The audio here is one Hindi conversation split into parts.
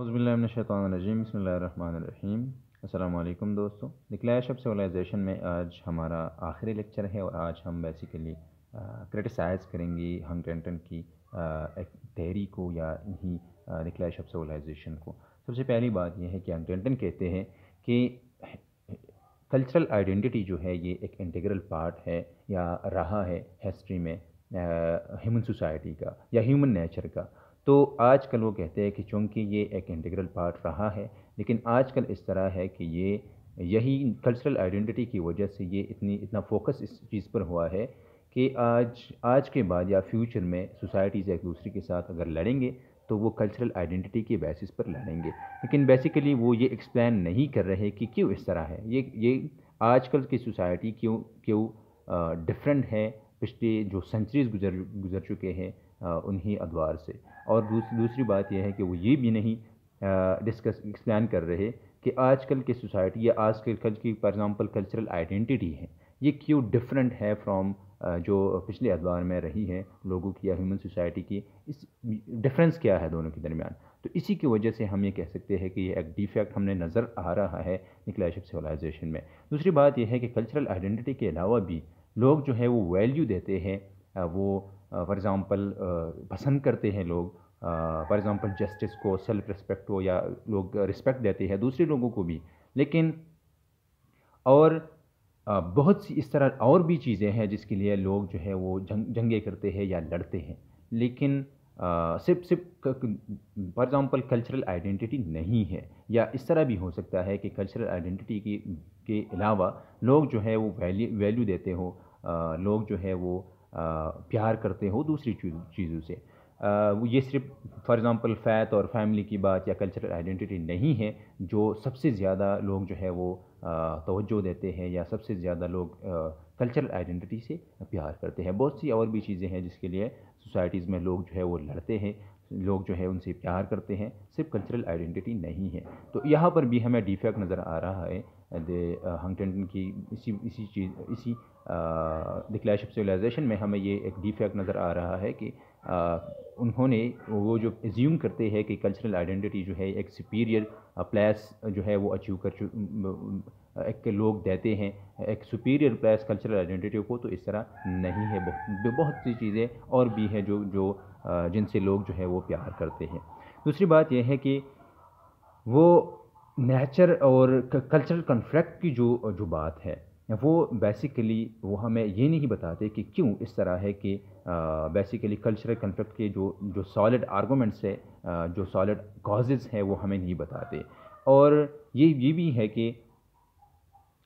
अज़बिल्लाशैतरजीम बसमीम अल्लाम दोस्तों द क्लैश ऑफ सिविलाइजेशन में आज हमारा आखिरी लेक्चर है और आज हम बेसिकली क्रिटिसाइज़ करेंगे हंग टेंटन की एक तहरी को या इन्हीं द क्लैश ऑफ सिविलाइजेशन को सबसे पहली बात यह है कि हंग टेंटन कहते हैं कि कल्चरल आइडेंटिटी जो है ये एक इंटीग्रल पार्ट है या रहा है हिस्ट्री में ह्यूमन सोसाइटी का या ह्यूमन नेचर का तो आजकल वो कहते हैं कि चूँकि ये एक इंटीग्रल पार्ट रहा है लेकिन आजकल इस तरह है कि ये यही कल्चरल आइडेंटिटी की वजह से ये इतनी इतना फोकस इस चीज़ पर हुआ है कि आज आज के बाद या फ्यूचर में सोसाइटीज़ एक दूसरे के साथ अगर लड़ेंगे तो वो कल्चरल आइडेंटिटी के बेसिस पर लड़ेंगे लेकिन बेसिकली वो ये एक्सप्लेन नहीं कर रहे कि क्यों इस तरह है ये ये आजकल की सोसाइटी क्यों क्यों डिफरेंट है पिछले जो सेंचुरीज गुजर गुजर चुके हैं उन्हीं अदवार से और दूस, दूसरी बात यह है कि वो ये भी नहीं डिस्कस एक्सप्लान कर रहे कि आजकल के सोसाइटी या आजकल कल की फॉर एग्ज़ाम्पल कल्चरल आइडेंटिटी है ये क्यों डिफरेंट है फ्रॉम जो पिछले अदवार में रही है लोगों की या ह्यूमन सोसाइटी की इस डिफरेंस क्या है दोनों के दरमियान तो इसी की वजह से हम ये कह सकते हैं कि ये एक डिफेक्ट हमने नज़र आ रहा है निकलैश सिविलाइजेशन में दूसरी बात यह है कि कल्चरल आइडेंटिटी के अलावा भी लोग जो है वो वैल्यू देते हैं वो फॉर एग्ज़ाम्पल पसंद करते हैं लोग फॉर एग्ज़ाम्पल जस्टिस को सेल्फ रिस्पेक्ट को या लोग रिस्पेक्ट देते हैं दूसरे लोगों को भी लेकिन और बहुत सी इस तरह और भी चीज़ें हैं जिसके लिए लोग जो है वो जंग जंगे करते हैं या लड़ते हैं लेकिन आ, सिर्फ सिर्फ फॉर एग्ज़ाम्पल कल्चरल आइडेंटिटी नहीं है या इस तरह भी हो सकता है कि कल्चरल आइडेंटिटी की के अलावा लोग जो है वो वैल्यू वैल्यू देते हो आ, लोग जो है वो प्यार करते हो दूसरी चीज़ों से ये सिर्फ फॉर एग्ज़ाम्पल फैत और फैमिली की बात या कल्चरल आइडेंटिटी नहीं है जो सबसे ज़्यादा लोग जो है वो तोज्जो देते हैं या सबसे ज़्यादा लोग कल्चरल आइडेंटिटी से प्यार करते हैं बहुत सी और भी चीज़ें हैं जिसके लिए सोसाइटीज़ में लोग जो है वो लड़ते हैं लोग जो है उनसे प्यार करते हैं सिर्फ कल्चरल आइडेंटिटी नहीं है तो यहाँ पर भी हमें डिफेक्ट नज़र आ रहा है दे हंगटेंटन uh, की इसी इसी चीज़ इसी द क्लैश ऑफ सिविलाइजेशन में हमें ये एक डिफेक्ट नज़र आ रहा है कि आ, उन्होंने वो जो एज्यूम करते हैं कि कल्चरल आइडेंटिटी जो है एक सुपीरियर प्लेस uh, uh, जो है वो अचीव कर एक के लोग देते हैं एक सुपीरियर प्लेस कल्चरल आइडेंटिटी को तो इस तरह नहीं है बहुत बहुत सी चीज़ें और भी हैं जो जो जिनसे लोग जो है वो प्यार करते हैं दूसरी बात यह है कि वो नेचर और कल्चरल कन्फ्लिक्ट की जो जो बात है वो बेसिकली वो हमें ये नहीं बताते कि क्यों इस तरह है कि बेसिकली कल्चरल कन्फ्लिक्ट के जो जो सॉलिड आर्गूमेंट्स है जो सॉलिड कॉजेज़ हैं वो हमें नहीं बताते और ये ये भी है कि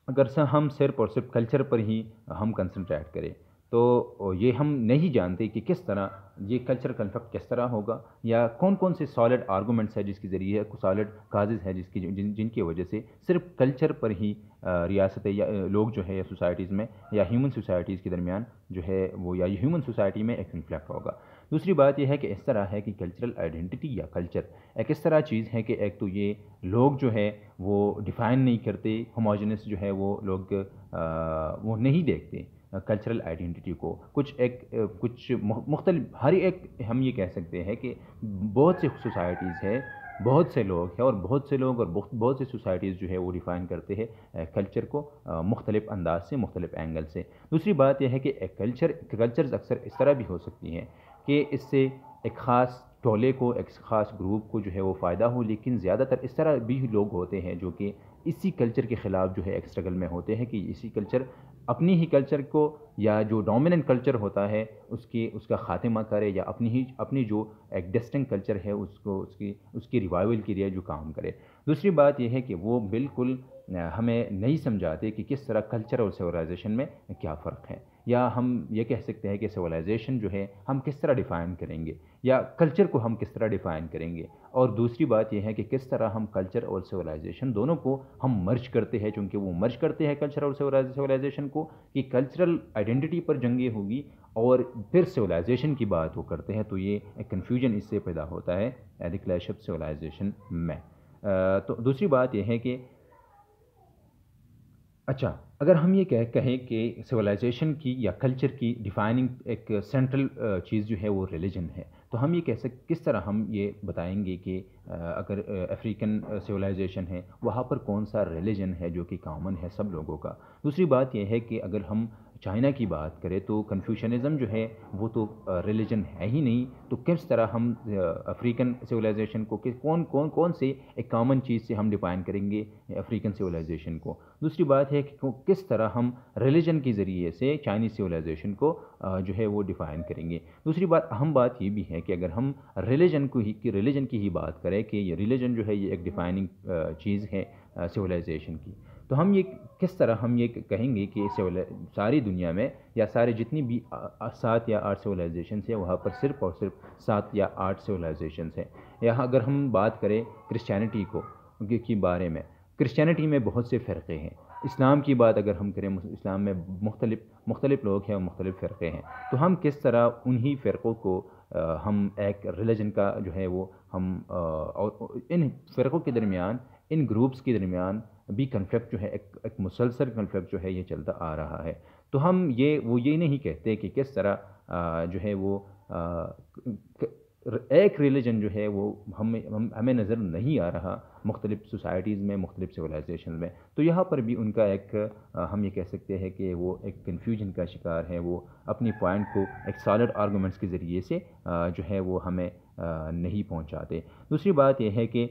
अगर हम सिर्फ और सिर्फ कल्चर पर ही हम कंसनट्रेट करें तो ये हम नहीं जानते कि किस तरह ये कल्चर कन्फ्लिक्ट किस तरह होगा या कौन कौन से सॉलिड आर्गूमेंट्स हैं जिसके ज़रिए सॉलिड काजेज़ हैं जिसकी जिन जिनकी वजह से सिर्फ कल्चर पर ही रियासत या लोग जो है या सोसाइटीज़ में या ह्यूमन सोसाइटीज़ के दरमियान जो है वो या ह्यूमन सोसाइटी में एक कन्फ्लिक्ट होगा दूसरी बात यह है कि इस तरह है कि कल्चरल आइडेंटिटी या कल्चर एक इस तरह चीज़ है कि एक तो ये लोग जो है वो डिफ़ाइन नहीं करते होमोजनस जो है वो लोग आ, वो नहीं देखते कल्चरल आइडेंटिटी को कुछ एक कुछ मुख्तल हर एक हम ये कह सकते हैं कि बहुत से सोसाइटीज़ है बहुत से लोग हैं और बहुत से लोग और बहुत से सोसाइटीज़ जो है वो डिफ़ाइन करते हैं कल्चर को मुख्तलिफ अंदाज से मुख्तलिफ एंगल से दूसरी बात यह है कि एक कल्चर कल्चर्स अक्सर इस तरह भी हो सकती हैं कि इससे एक ख़ास टोले को एक ख़ास ग्रुप को जो है वो फ़ायदा हो लेकिन ज़्यादातर इस तरह भी लोग होते हैं जो कि इसी कल्चर के ख़िलाफ़ जो है एक स्ट्रगल में होते हैं कि इसी कल्चर अपनी ही कल्चर को या जो डोमिनेंट कल्चर होता है उसकी उसका ख़ात्मा करे या अपनी ही अपनी जो डिस्टिंग कल्चर है उसको उसकी उसकी रिवाइवल के लिए जो काम करे दूसरी बात यह है कि वो बिल्कुल हमें नहीं समझाते कि किस तरह कल्चर और सिविलाइजेशन में क्या फ़र्क है या हम ये कह सकते हैं कि सिविलाइजेशन जो है हम किस तरह डिफ़ाइन करेंगे या कल्चर को हम किस तरह डिफ़ाइन करेंगे और दूसरी बात यह है कि किस तरह हम कल्चर और सिविलाइजेशन दोनों को हम मर्ज करते हैं चूँकि वो मर्ज करते हैं कल्चर और सिविलाइजेशन को कि कल्चरल आइडेंटिटी पर जंगे होगी और फिर सिविलाइजेशन की बात वो करते हैं तो ये एक कन्फ्यूजन इससे पैदा होता है द क्लैश ऑफ सिविलाइजेशन में तो दूसरी बात यह है कि अच्छा अगर हम ये कह कहें कि सिविलाइजेशन की या कल्चर की डिफाइनिंग एक सेंट्रल चीज़ जो है वो रिलीजन है तो हम ये कह सक किस तरह हम ये बताएंगे कि अगर अफ्रीकन सिविलाइजेशन है वहाँ पर कौन सा रिलीजन है जो कि कॉमन है सब लोगों का दूसरी बात यह है कि अगर हम चाइना की बात करें तो कन्फ्यूशनिज़म जो है वो तो रिलीजन है ही नहीं तो किस तरह हम अफ्रीकन सिविलाइजेशन को किस कौन कौन कौन से एक कॉमन चीज़ से हम डिफाइन करेंगे अफ्रीकन सिविलाइजेशन को दूसरी बात है कि किस तरह हम रिलीजन के ज़रिए से चाइनीज़ सिविलाइजेशन को जो है वो डिफ़ाइन करेंगे दूसरी बात अहम बात ये भी है कि अगर हम रिलीजन को ही रिलीजन की ही बात करें कि ये रिलीजन जो है ये एक डिफाइनिंग चीज़ है सिविलाइजेशन की तो हम ये किस तरह हम ये कहेंगे कि सारी दुनिया में या सारे जितनी भी सात या आठ सिविलाइजेशन है वहाँ पर सिर्फ और सिर्फ सात या आठ सिविलाइजेशन हैं यहाँ अगर हम बात करें क्रिश्चियनिटी को के बारे में क्रिश्चियनिटी में बहुत से फ़िरक़े हैं इस्लाम की बात अगर हम करें इस्लाम में मुख्तलिफ मुख्तलिफ लोग हैं और मुख्तलिफ फ़िरक़े हैं तो हम किस तरह उन्हीं फ़िरक़ों को आ, हम एक रिलीजन का जो है वो हम आ, और इन फ़िरक़ों के दरमियान इन ग्रुप्स के दरमियान भी कन्फ्लिक्ट जो है एक, एक मुसलसल कन्फ्लिक्ट जो है ये चलता आ रहा है तो हम ये वो ये नहीं कहते कि किस तरह आ, जो है वो आ, एक रिलीजन जो है वो हमें हम हमें नज़र नहीं आ रहा मुख्तलिफ़ सोसाइटीज़ में मुख्तलिफ़ सिविलाइजेशन में तो यहाँ पर भी उनका एक हम ये कह सकते हैं कि वो एक कन्फ्यूजन का शिकार है वो अपनी पॉइंट को एक सॉलिड आर्गूमेंट्स के ज़रिए से जो है वो हमें नहीं पहुँचाते दूसरी बात यह है कि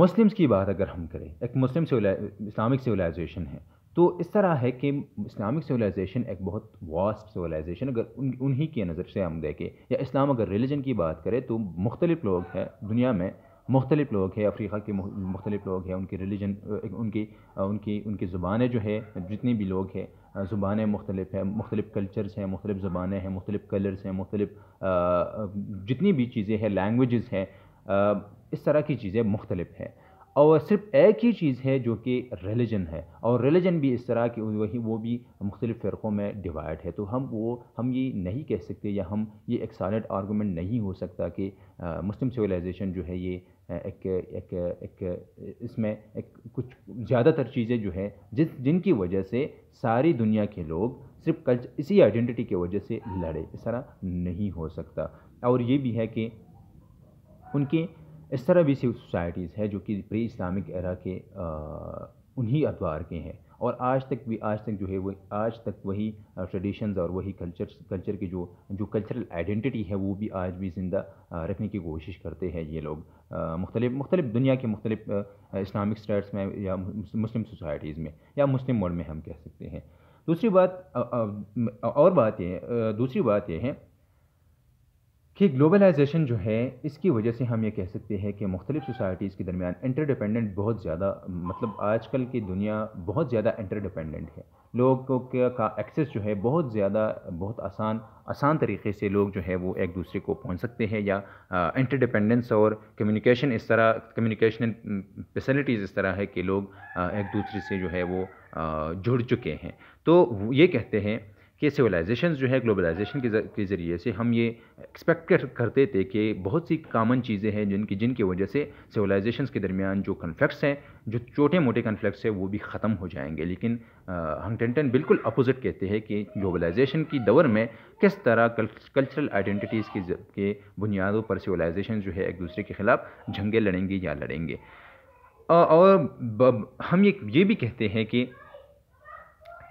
मुस्लिम्स की बात अगर हम करें एक मुस्लिम इस्लामिक सिविलाइजेशन है तो इस तरह है कि इस्लामिक सिविलाइजेशन एक बहुत वास्ट सिविलाइजेशन अगर उन उन्हीं की नज़र से हम देखें या इस्लाम अगर रिलीजन की बात करें तो मुख्तलिफ़ लोग हैं दुनिया में मुख्तलिफ लोग हैं अफ्रीका के मुख्तलिफ लोग हैं उनकी रिलीजन उनकी उनकी उनकी ज़ुबानें जो है जितनी भी लोग हैं ज़ुबानें मुख्तलिफ हैं मुख्तलिफ कल्चर्स हैं मुख्तलिफ ज़ुबानें हैं मुख्तलिफ कलर्स हैं मुख्तलिफ जितनी भी चीज़ें हैं लैंग्वेजेस हैं इस तरह की चीज़ें मुख्तलिफ हैं और सिर्फ एक ही चीज़ है जो कि रिलीजन है और रिलीजन भी इस तरह की वही वो भी मुख्तलिफ़ फ़िरक़ों में डिवाइड है तो हम वो हम ये नहीं कह सकते या हम ये एक सॉलिड आर्गूमेंट नहीं हो सकता कि आ, मुस्लिम सिविलाइजेशन जो है ये एक एक एक इसमें एक कुछ ज़्यादातर चीज़ें जो है जिस जिनकी वजह से सारी दुनिया के लोग सिर्फ कल्च इसी आइडेंटिटी की वजह से लड़े इस तरह नहीं हो सकता और ये भी है कि उनके इस तरह भी सिविल सोसाइटीज़ है जो कि प्री इस्लामिक एरा के उन्हीं अदवार के हैं और आज तक भी आज तक जो है वो आज तक वही ट्रेडिशंस और वही कल्चर कल्चर की जो जो कल्चरल आइडेंटिटी है वो भी आज भी ज़िंदा रखने की कोशिश करते हैं ये लोग मुख्तलिफ मुख्तलिफ दुनिया के मुख्तलिफ इस्लामिक स्टेट्स में या मुस्लिम सोसाइटीज़ में या मुस्लिम वर्ल्ड में हम कह सकते हैं दूसरी बात और बात यह दूसरी बात यह है कि ग्लोबलाइजेशन जो है इसकी वजह से हम ये कह सकते हैं कि मुख्तलिफ़ सोसाइटीज़ के दरमियान इंटरडिपेंडेंट बहुत ज़्यादा मतलब आजकल की दुनिया बहुत ज़्यादा इंटरडिपेंडेंट है लोगों का एक्सेस जो है बहुत ज़्यादा बहुत आसान आसान तरीके से लोग जो है वो एक दूसरे को पहुंच सकते हैं या इंटरडिपेंडेंस और कम्युनिकेशन इस तरह कम्युनिकेशन फैसिलिटीज़ इस तरह है कि लोग आ, एक दूसरे से जो है वो आ, जुड़ चुके हैं तो ये कहते हैं कि सिविलाइजेशन जो है ग्लोबलाइजेशन के ज़रिए से हम ये एक्सपेक्ट करते थे कि बहुत सी कामन चीज़ें हैं जिनकी जिनकी वजह से सिविलाइजेशन के दरमियान जो कन्फ्लिक्स हैं जो छोटे मोटे कन्फ्लिक्ट हैं वो भी ख़त्म हो जाएंगे लेकिन हंगटेंटन बिल्कुल अपोजिट कहते हैं कि ग्लोबलाइजेशन की दौर में किस तरह कल्चरल आइडेंटिटीज़ की के बुनियादों पर सिविलाइजेशन जो है एक दूसरे के ख़िलाफ़ झंगे लड़ेंगी या लड़ेंगे और हम ये ये भी कहते हैं कि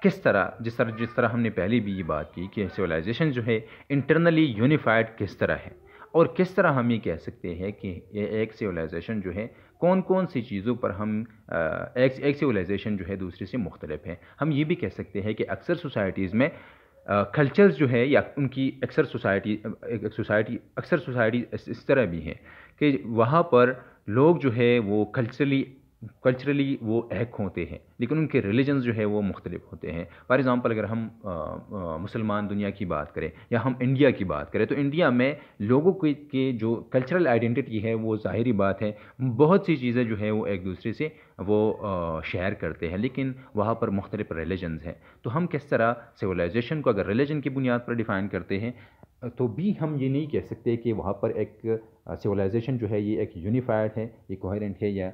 किस तरह जिस तरह जिस तरह हमने पहले भी ये बात की कि सिविलाइजेशन जो है इंटरनली यूनिफाइड किस तरह है और किस तरह हम ये कह सकते हैं कि ये एक सिविलाइजेशन जो है कौन कौन सी चीज़ों पर हम एक एक सिविलाइजेशन जो है दूसरे से मुख्तलिफ है हम ये भी कह सकते हैं कि अक्सर सोसाइटीज़ में कल्चर्स जो है या उनकी अक्सर सोसाइटी सोसाइटी अक्सर सोसाइटी इस तरह भी हैं कि वहाँ पर लोग जो है वो कल्चरली कल्चरली वो एक होते हैं लेकिन उनके रिलीजन जो है वो मुख्तलिफ होते हैं फॉर एग्ज़ाम्पल अगर हम मुसलमान दुनिया की बात करें या हम इंडिया की बात करें तो इंडिया में लोगों के, के जो कल्चरल आइडेंटिटी है वो ज़ाहरी बात है बहुत सी चीज़ें जो है वो एक दूसरे से वो शेयर करते हैं लेकिन वहाँ पर मुख्तलिफ रिलीजन हैं तो हम किस तरह सिविलाइजेशन को अगर रिलीजन की बुनियाद पर डिफ़ाइन करते हैं तो भी हम ये नहीं कह सकते कि वहाँ पर एक सिविलाइजेशन जो है ये एक यूनिफाइड है ये कोहरेंट है या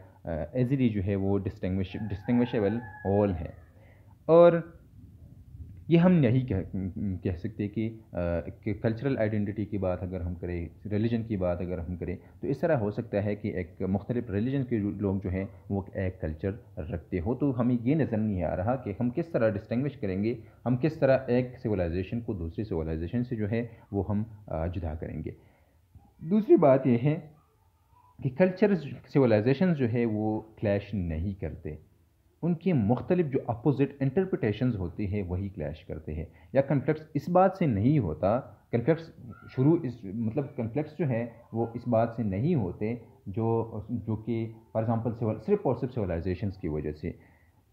एजिली जो है वो डिस्टिंग डिस्टिंगशेबल ऑल है और ये हम नहीं कह कह सकते कि, कल्चरल आइडेंटिटी की बात अगर हम करें रिलीजन की बात अगर हम करें तो इस तरह हो सकता है कि एक मुख्तलिफ़ रिलीजन के लोग जो हैं वो एक कल्चर रखते हो तो हमें ये नज़र नहीं आ रहा कि हम किस तरह डिस्टिंग्विश करेंगे हम किस तरह एक सिविलाइजेशन को दूसरी सिविलाइजेशन से जो है वो हम जुदा करेंगे दूसरी बात यह है कि कल्चर सिविलाइजेशन जो है वो क्लैश नहीं करते उनके मुख्तलिफ जो अपोज़िट इंटरप्रटेशन होती है वही क्लैश करते हैं या कन्फ्लिक्ट इस बात से नहीं होता कन्फ्लिक्ट शुरू इस मतलब कन्फ्लिक्ट जो हैं वो इस बात से नहीं होते जो जो कि फॉर एग्ज़ाम्पल सिर्फ और सिर्फ सिविलाइजेशन की वजह से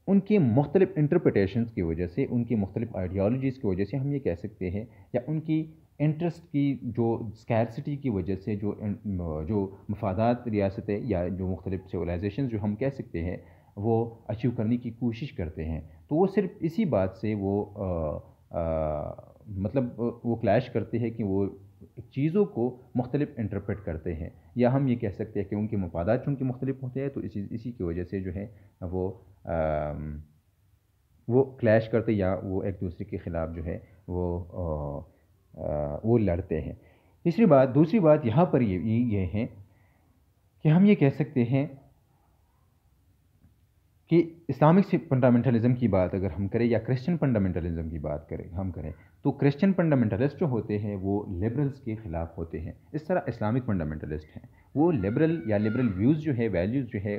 उनके मुख्तलिफ इंटरप्रटेशन की वजह से उनकी मुख्तलिफ आइडियालॉजीज़ की वजह से हम ये कह सकते हैं या उनकी इंटरेस्ट की जो स्कैरसिटी की वजह से जो जो मफादात रियासतें या जो मुख्तलिफ सिविलाइजेशन जो हम कह सकते हैं वो अचीव करने की कोशिश करते हैं तो वो सिर्फ इसी बात से वो आ, आ, मतलब वो क्लैश करते हैं कि वो चीज़ों को मुख्तलिफ इंटरप्रेट करते हैं या हम ये कह सकते हैं कि उनके मफादा चूँकि मुख्तलिफ होते हैं तो इसी इसी की वजह से जो है वो आ, वो क्लैश करते या वो एक दूसरे के ख़िलाफ़ जो है वो आ, आ, वो लड़ते हैं तीसरी बात दूसरी बात यहाँ पर ये ये है कि हम ये कह सकते हैं कि इस्लामिक फंडामेंटलिज्म की बात अगर हम करें या क्रिश्चियन फंडामेंटलिज्म की बात करें हम करें तो क्रिश्चियन फंडामेंटलिस्ट जो होते हैं वो लिबरल्स के ख़िलाफ़ होते हैं इस तरह इस्लामिक फंडामेंटलिस्ट हैं वो लिबरल या लिबरल व्यूज़ जो है वैल्यूज़ जो है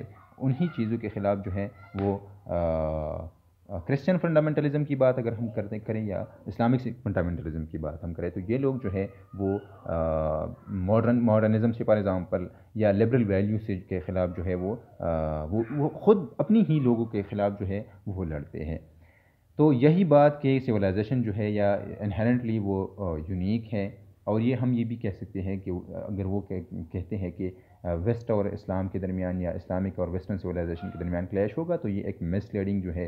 उन्हीं चीज़ों के ख़िलाफ़ जो है वो आ, क्रिश्चियन फंडामेंटलिज्म की बात अगर हम करते करें या इस्लामिक फंडामेंटलिज्म की बात हम करें तो ये लोग जो है वो मॉडर्न मॉडर्निज्म से फॉर एग्ज़ाम्पल या लिबरल वैल्यू से के ख़िलाफ़ जो है वो आ, वो वो ख़ुद अपनी ही लोगों के ख़िलाफ़ जो है वो लड़ते हैं तो यही बात कि सिविलाइजेशन जो है या इनहेरेंटली वो यूनिक है और ये हम ये भी कह सकते हैं कि अगर वो कहते हैं कि वेस्ट और इस्लाम के दरमियान या इस्लामिक और वेस्टर्न सिविलाइजेशन के दरमियान क्लैश होगा तो ये एक मिसलीडिंग जो है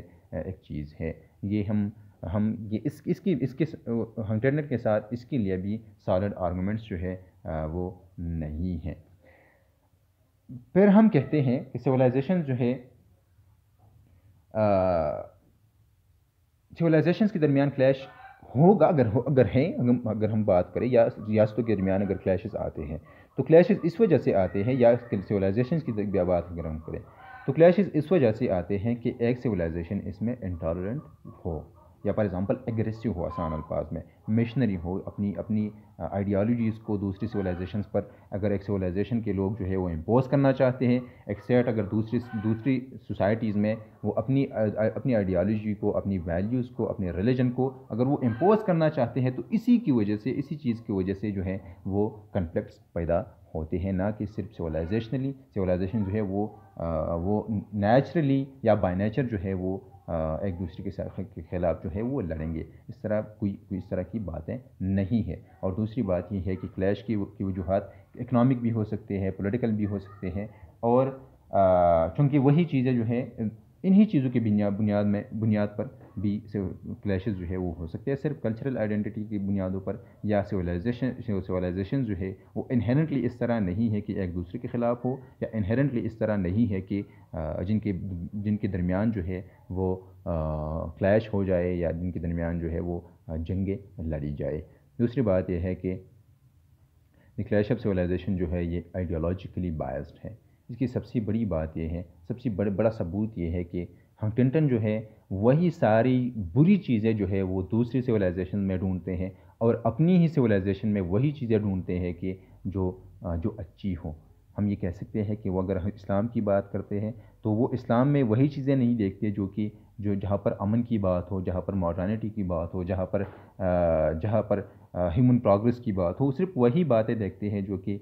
एक चीज़ है ये हम हम ये इस इसकी इसके इंटरनेट के साथ इसके लिए भी सॉलिड आर्गूमेंट्स जो है वो नहीं हैं फिर हम कहते हैं कि सिविलाइजेशन जो है सिविलाइजेशन के दरमियान क्लैश होगा अगर हो अगर हैं अगर, हम बात करें या रियासतों के दरमियान अगर क्लैशेस आते हैं तो क्लैशेस इस वजह से आते हैं या सिविलाइजेशन की बात अगर हम करें तो क्लैशेस इस वजह से आते हैं कि एक सिविलाइजेशन इसमें इंटॉलरेंट हो या फॉर एग्ज़ाम्पल एग्रेसिव हो आसान अल्फाज में मिशनरी हो अपनी अपनी आइडियालॉजीज़ को दूसरी सिविलाइजेशन पर अगर एक सिविलाइजेशन के लोग जो है वो इम्पोज करना चाहते हैं एक्सेट अगर दूसरी दूसरी सोसाइटीज़ में वो अपनी अपनी आइडियालॉजी को अपनी वैल्यूज़ को अपने रिलीजन को अगर वो इम्पोज करना चाहते हैं तो इसी की वजह से इसी चीज़ की वजह से जो है वो कन्फ्लिक्ट पैदा होते हैं ना कि सिर्फ सिविलाइजेशनली सिविलाइजेशन जो है वो आ, वो नेचुरली या बाय नेचर जो है वो एक दूसरे के, के खिलाफ जो है वो लड़ेंगे इस तरह कोई कोई इस तरह की बातें नहीं है और दूसरी बात ये है कि क्लैश की की वजूहत इकनॉमिक भी हो सकते हैं पोलिटिकल भी हो सकते हैं और चूँकि वही चीज़ें जो हैं इन्हीं चीज़ों की बुनियाद में बुनियाद पर भी से जो है वो हो सकते हैं सिर्फ कल्चरल आइडेंटिटी की बुनियादों पर या सिविलाइजेशन सिविलाइजेशन जो है वो इनहेरेंटली इस तरह नहीं है कि एक दूसरे के ख़िलाफ़ हो या इनहेरेंटली इस तरह नहीं है कि जिनके जिनके दरमियान जो है वो क्लैश हो जाए या जिनके दरमियान जो है वो जंगें लड़ी जाए दूसरी बात यह है कि क्लैश ऑफ सिविलाइजेशन जो है ये आइडियोलॉजिकली बायस्ड है इसकी सबसे बड़ी बात यह है सबसे बड़, बड़ा सबूत यह है कि हंटिंगटन जो है वही सारी बुरी चीज़ें जो है वो दूसरी सिविलाइजेशन में ढूंढते हैं और अपनी ही सिविलाइजेशन में वही चीज़ें ढूंढते हैं कि जो जो अच्छी हो हम ये कह सकते हैं कि वो अगर हम इस्लाम की बात करते हैं तो वो इस्लाम में वही चीज़ें नहीं देखते जो कि जो जहाँ पर अमन की बात हो जहाँ पर मॉडर्निटी की बात हो जहाँ पर जहाँ पर ह्यूमन प्रोग्रेस की बात हो सिर्फ वही बातें देखते हैं जो कि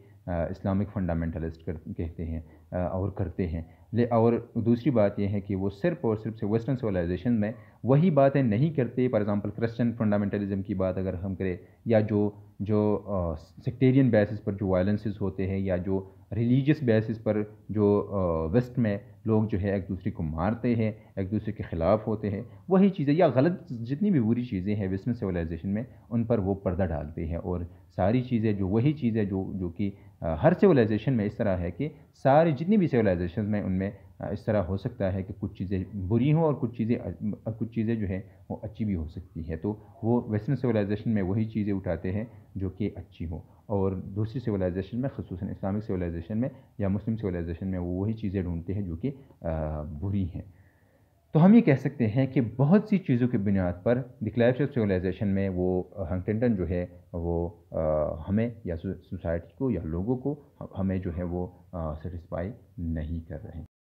इस्लामिक फंडामेंटलिस्ट कहते हैं और करते हैं ले और दूसरी बात यह है कि वो सिर्फ और सिर्फ से वेस्टर्न सिविलाइजेशन में वही बातें नहीं करते फॉर एग्जांपल क्रिश्चियन फंडामेंटलिज्म की बात अगर हम करें या जो जो सेक्टेरियन बेसिस पर जो वायलेंसेस होते हैं या जो रिलीजियस बेसिस पर जो वेस्ट में लोग जो है एक दूसरे को मारते हैं एक दूसरे के ख़िलाफ़ होते हैं वही चीज़ें या गलत जितनी भी बुरी चीज़ें हैं वेस्टर्न सिविलाइजेशन में उन पर वो पर्दा डालते हैं और सारी चीज़ें जो वही चीज़ें जो जो कि हर सिविलाइजेशन में इस तरह है कि सारी जितनी भी सिविलाइजेशन में उनमें इस तरह हो सकता है कि कुछ चीज़ें बुरी हों और कुछ चीज़ें कुछ चीज़ें जो है वो अच्छी भी हो सकती है तो वो वेस्टर्न सिविलाइजेशन में वही चीज़ें उठाते हैं जो कि अच्छी हों और दूसरी सिविलाइजेशन में खसूस इस्लामिक सिविलाइजेशन में या मुस्लिम सिविलाइजेशन में वो वही चीज़ें ढूंढते हैं जो कि बुरी हैं तो हम ये कह सकते हैं कि बहुत सी चीज़ों की बुनियाद पर ऑफ सिविलाइजेशन में वो हंगटेंटन जो है वो हमें या सोसाइटी को या लोगों को हमें जो है वो सेटिस्फाई नहीं कर रहे हैं